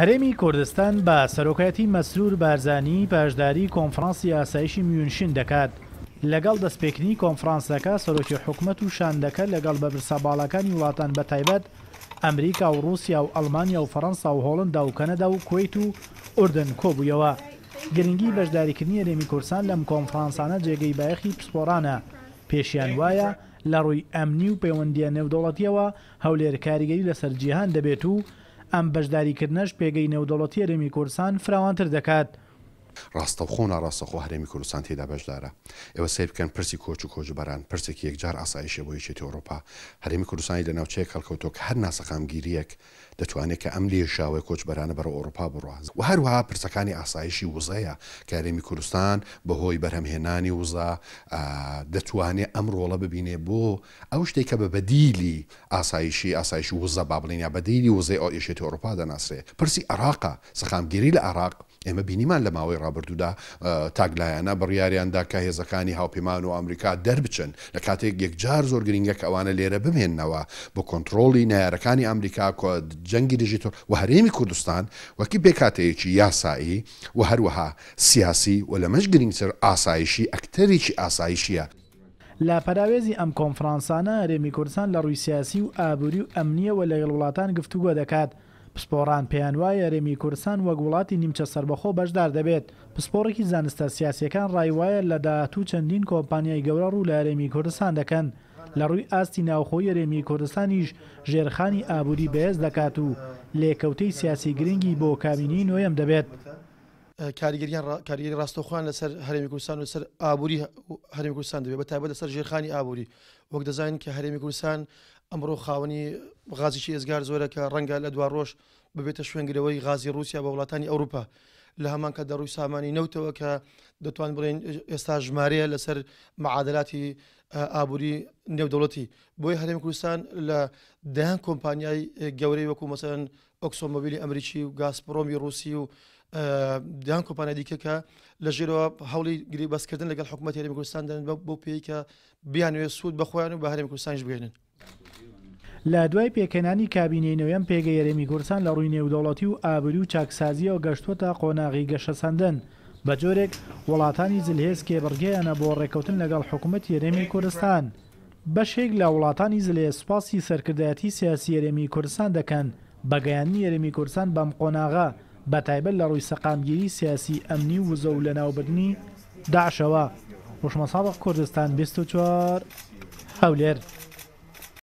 هەرێمی کوردستان بە سەرۆکەتی مەسرور بارزانانی پاشداری کۆنفرانسی ئاسایشی میونشین دەکات لەگەڵ دەستپێکنی کۆنفرانسەکە سەرۆکی حکوومەت و شاندەکە لەگەڵ بەبرسە باڵەکانی وڵاتان بە تایبەت ئەمریکا و رووسیا و ئەلمانیا و فەەنسا و هۆڵندا و کەنەدا و کوێیت و ئوردن کۆبوویەوە گرنگی بەشداریکردنی رێمی کورسان لەم کۆنفرانسانە جێگەی بایەخی پسپۆرانە پێشیان وایە لە ڕووی ئەمنی و پەیوەندیە نێودوڵەتیەوە هەولێر کاریگەری لەسەر جیهان دەبێت و ئەم بەشداریکردنەش پێگەی نەودەوڵەتی ێرمی کورسان فراوانتر دەکات ڕاستەوخۆ ناڕاستەخۆ هەرێمی کوردستان تێدا بەشدارە ئێوە سیر بکەن پرسی کۆچ و کۆچبەران پرسێکی یەکجار ئاسایشە بۆ یەکێتی ئەوروپا هەرێمی کوردستانی لە ناوچەیە کەلکەوتۆک هەر ناسەقام گیریەک دەتوانێت کە ئەم لێشاوی کۆچبەرانە بەر ئۆروپا بڕاز و هەروها پرسەکانی ئاسایشی وزەیە کارێمی کوردستان بەهۆی بەرهەمهێنانی وزا دەتوانێت ئەم ڕۆڵە ببینێ بۆ ئەو شتێک کە بە بەدیلی ئاسایشی ئاسایشی وزە با بڵینیا بەدیلی وزەی ئەو یشێتی ئۆروپا دەناسرێ پرسی عراقا سەخامگیری لە عراق ئێمە بینیمان لە ماوەی ڕابردوودا تاگلایەنە بڕیاریاندا کە هێزەکانی هاوپەیمان و ئەمریکا دەربچن لە کاتێک یەکجار زۆر گرنگەک ئەوانە لێرە بمێننەوە بۆ کۆنتترۆلی نارەکانی ئەمریکا جەنگی دژی تۆ و هەرێمی کوردستان وەکی بێکاتەیەکی یاسایی و هەروەها سیاسی و لەمەش گرنگتر ئاسایشی ئەکتەرێکی ئاسایشیە. لە پەراوێزی ئەم کۆنفرانسانە هەرێمی کوردستان لە ڕووی سیاسی و ئابووری و ئەمنیەوە لەگەڵ وڵاتان گفتوگوە دەکات پسپۆران پێیان وای یاریمی کوردستان وەک وڵاتی نیمچە سربەخۆ بەشدار دەبێت پسپۆڕێکی زانستە سیاسەکان ڕایوایە لە داهاتوو چەندین کۆمپانیای گەورە ڕوو لە یاریمی کوردستان دەکەن لە ڕووی ئاستی ناوخۆی یاریمی کوردستانیش ژێرخانی ئابووری بەهێز دەکات و لێکەوتەی سیاسی گرنگی بۆ کابینی نوێم دەبێت کاریگەریان کاریگەری ڕاستەخواان لەسەر هەرێمی کوردستان و سەر ئابووری هەرێمی کوردستان دەبێت بە تایبەت لەسەر ژێرخانی ئابووری وەک دەزانین کە هەرێمی کوردستان ئەمڕۆ خاوەنی غازیشی ئێزگار زۆرە کە ڕەنگە لە دوا ڕۆژ ببێتە شوێنگرەوەی غازی رووسیا بە وڵاتانی ئەوروپا لە هەمان کە دەڕووی سامانی نەوتەوە کە دەتوان بڵێن ئێستا ژمارەیە لەسەر معادلاتی ئابووری نێودەوڵەتی بۆی هەرێمی کوردستان لە دەیان کۆمپانیای گەورەی وەکو مەسەرەن ئۆکسۆمۆبیلی ئەمریکی و گاسپۆمی رووسی و دیان کۆپانە دیکە کە لە ژێرەوە هەوڵی گری بەسکردن لەگەڵ حکوومەت هێرمی کوردستان دەن بۆ پێی کە بیانوێ سوود بەخۆیان و بە هەرمی کوردستانش بگەێنن. لە دوای پێکەنانی کابینینەوەم پێگە یەرێمی گورسان لە ڕووی نێودەوڵەتی و ئابروی و چاکسازیەوە گەشتوتە قۆناغی گەشە سندن. بە جۆرێک وڵاتانی زلهێز کێبرگەیانە بۆ ڕێکەوتن لەگەڵ حکوومەت یەرێمی کوردستان. بەشێک لە وڵاتانی زلێ سوپاسی سەرکردایەتی سیاسی یەرێمی کوردستان دەکەن بەگەیانی یەرێمی کوردستان بەم قۆناغا بە تایبەت لە ڕووی سەقامگیری سیاسی ئەمنی و زە و لە ناوبردننی داعشەوە خوشمەساڵق کوردستان 24 هەولێر.